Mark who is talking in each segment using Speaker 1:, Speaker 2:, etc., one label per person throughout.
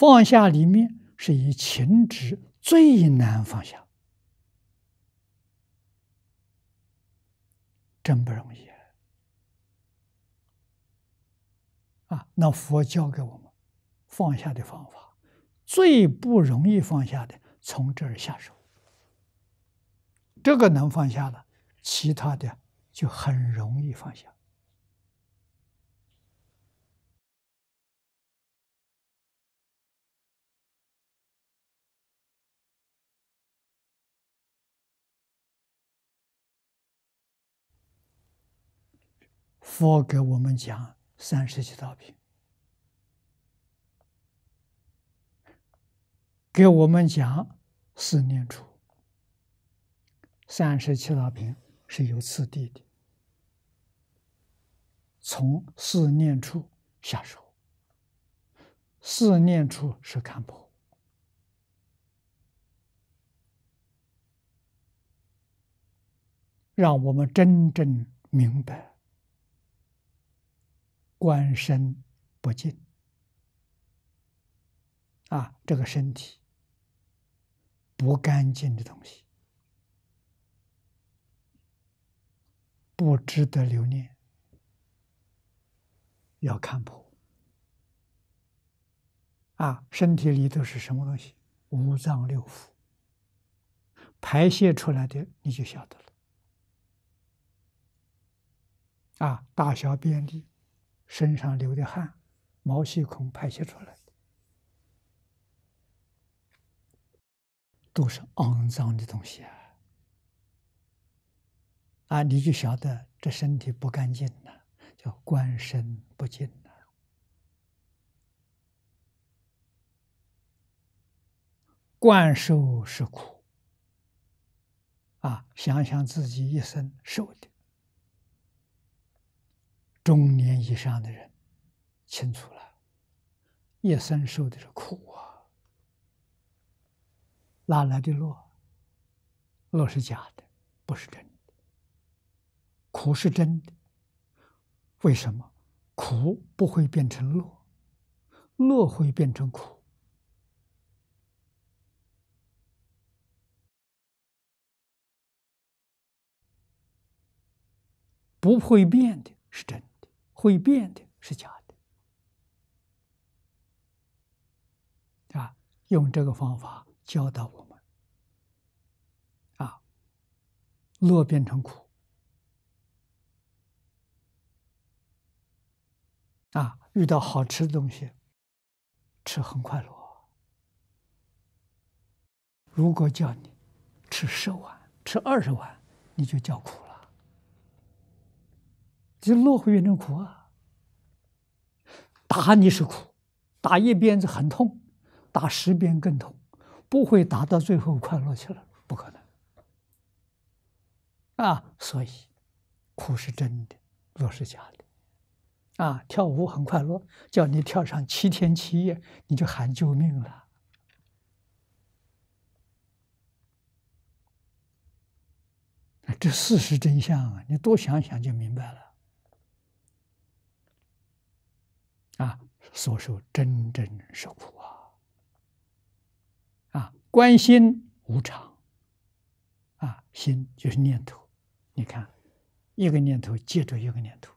Speaker 1: 放下里面是以情执最难放下，真不容易啊！啊，那佛教给我们放下的方法，最不容易放下的，从这儿下手。这个能放下了，其他的就很容易放下。佛给我们讲三十七道品，给我们讲四念处。三十七道品是有次第的，从四念处下手。四念处是看破，让我们真正明白。官身不净啊，这个身体不干净的东西，不值得留念。要看破啊，身体里头是什么东西？五脏六腑排泄出来的，你就晓得了。啊，大小便利。身上流的汗，毛细孔排泄出来的，都是肮脏的东西啊！啊，你就晓得这身体不干净了，叫“观身不净”了，惯受是苦。啊，想想自己一生受的，中年。以上的人清楚了，一生受的是苦啊！哪来的乐？乐是假的，不是真的。苦是真的。为什么苦不会变成乐？乐会变成苦。不会变的是真。的。会变的是假的，啊！用这个方法教导我们，啊，乐变成苦，啊，遇到好吃的东西，吃很快乐；如果叫你吃十碗、吃二十碗，你就叫苦了。这乐会变成苦啊！打你是苦，打一鞭子很痛，打十鞭更痛，不会打到最后快乐去了，不可能。啊，所以苦是真的，乐是假的。啊，跳舞很快乐，叫你跳上七天七夜，你就喊救命了。这事实真相啊，你多想想就明白了。啊，所受真正受苦啊！啊，观心无常。啊，心就是念头。你看，一个念头接着一个念头，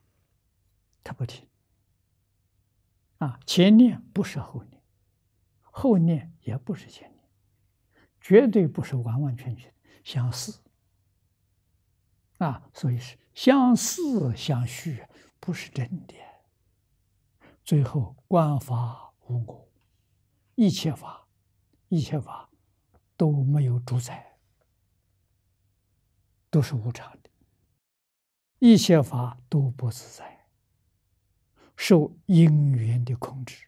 Speaker 1: 他不停。啊，前念不是后念，后念也不是前念，绝对不是完完全全相似。啊，所以是相似相续，不是真的。最后，观法无我，一切法，一切法都没有主宰，都是无常的，一切法都不自在，受因缘的控制，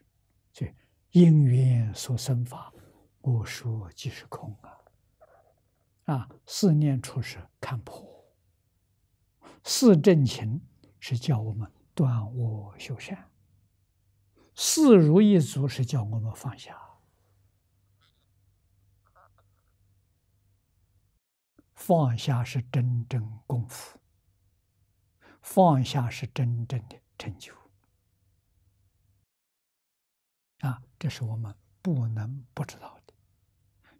Speaker 1: 所以因缘所生法，我说即是空啊！啊，四念处是看破，四正勤是教我们断恶修善。四如一足是叫我们放下，放下是真正功夫，放下是真正的成就，啊，这是我们不能不知道的。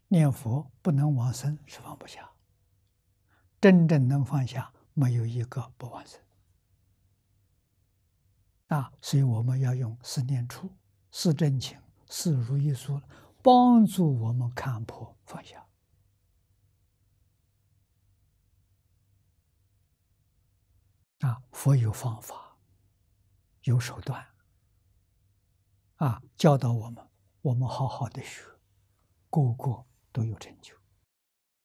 Speaker 1: 念佛不能忘生是放不下，真正能放下，没有一个不往生。啊，所以我们要用四念处、四正情、四如意说，帮助我们看破放下。啊，佛有方法，有手段，啊，教导我们，我们好好的学，个个都有成就。